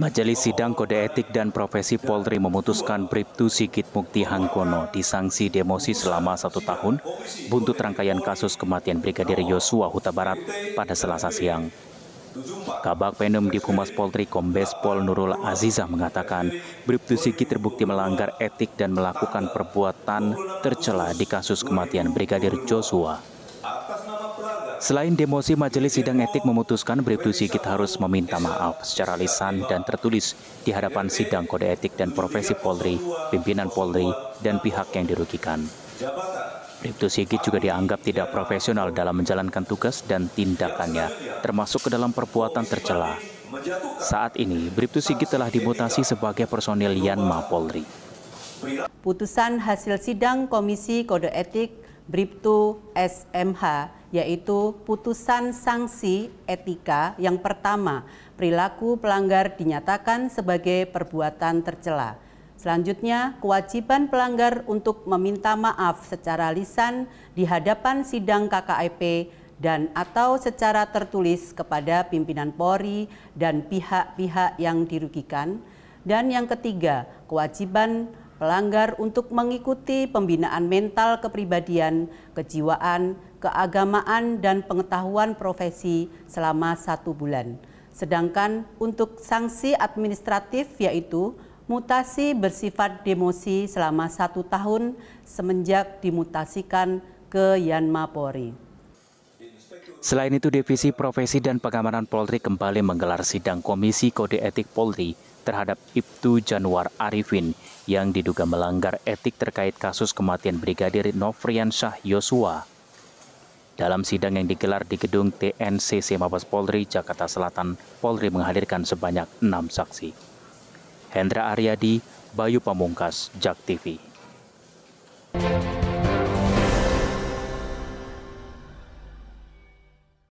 Majelis Sidang Kode Etik dan Profesi Polri memutuskan Bribtu Sigit Mukti Hangkono disangsi demosi selama satu tahun buntut rangkaian kasus kematian Brigadir Yosua Huta Barat pada selasa siang. Kabak Penum di Humas Polri Kombes Pol Nurul Azizah mengatakan, Bribtu Sigit terbukti melanggar etik dan melakukan perbuatan tercela di kasus kematian Brigadir Yosua. Selain demosi, Majelis Sidang Etik memutuskan Bribtu Sigit harus meminta maaf secara lisan dan tertulis di hadapan Sidang Kode Etik dan Profesi Polri, pimpinan Polri, dan pihak yang dirugikan. Bribtu Sigit juga dianggap tidak profesional dalam menjalankan tugas dan tindakannya, termasuk ke dalam perbuatan tercela. Saat ini, Bribtu Sigit telah dimutasi sebagai personil Yanma Polri. Putusan hasil sidang Komisi Kode Etik Briptu SMH yaitu putusan sanksi etika yang pertama, perilaku pelanggar dinyatakan sebagai perbuatan tercela. Selanjutnya, kewajiban pelanggar untuk meminta maaf secara lisan di hadapan sidang KKIP dan atau secara tertulis kepada pimpinan Polri dan pihak-pihak yang dirugikan. Dan yang ketiga, kewajiban pelanggar untuk mengikuti pembinaan mental kepribadian, kejiwaan, keagamaan, dan pengetahuan profesi selama satu bulan. Sedangkan untuk sanksi administratif yaitu mutasi bersifat demosi selama satu tahun semenjak dimutasikan ke Yanma Polri. Selain itu, Divisi Profesi dan Pengamanan Polri kembali menggelar sidang Komisi Kode Etik Polri terhadap Ibtu Januar Arifin yang diduga melanggar etik terkait kasus kematian Brigadir Nofrian Syah Yosua. Dalam sidang yang digelar di gedung TNCC Mabes Polri, Jakarta Selatan, Polri menghadirkan sebanyak enam saksi. Hendra Aryadi, Bayu Pamungkas, JAK TV.